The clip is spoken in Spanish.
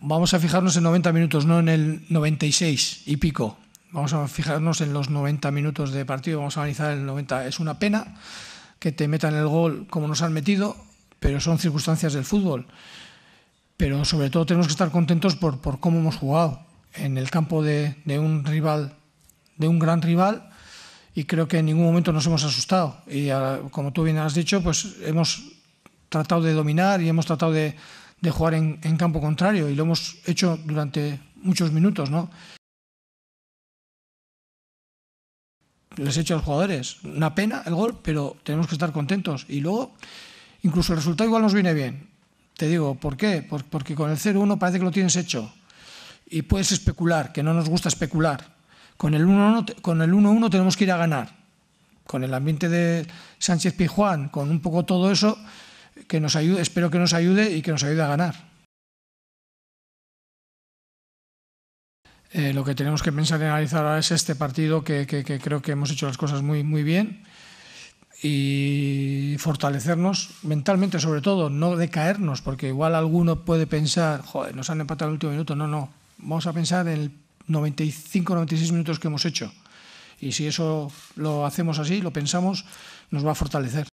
vamos a fijarnos en 90 minutos, no en el 96 y pico. Vamos a fijarnos en los 90 minutos de partido, vamos a analizar el 90. Es una pena que te metan el gol como nos han metido, pero son circunstancias del fútbol. Pero sobre todo tenemos que estar contentos por, por cómo hemos jugado en el campo de, de un rival, de un gran rival, y creo que en ningún momento nos hemos asustado. Y como tú bien has dicho, pues hemos tratado de dominar y hemos tratado de, de jugar en, campo contrario y lo hemos hecho durante muchos minutos, ¿no? Les he hecho a los jugadores. Una pena el gol, pero tenemos que estar contentos. Y luego, incluso el resultado igual nos viene bien. Te digo, ¿por qué? porque con el 0-1 parece que lo tienes hecho. Y puedes especular, que no nos gusta especular. Con el 1-1 tenemos que ir a ganar. Con el ambiente de Sánchez Pijuán, con un poco todo eso, ayude, espero que nos ayude y que nos ayude a ganar. Eh, lo que tenemos que pensar y analizar ahora es este partido que, creo que hemos hecho las cosas muy, bien y fortalecernos mentalmente sobre todo, no decaernos, porque igual alguno puede pensar, joder, nos han empatado el último minuto, no, no, vamos a pensar en el 95-96 minutos que hemos hecho. Y si eso lo hacemos así, lo pensamos, nos va a fortalecer.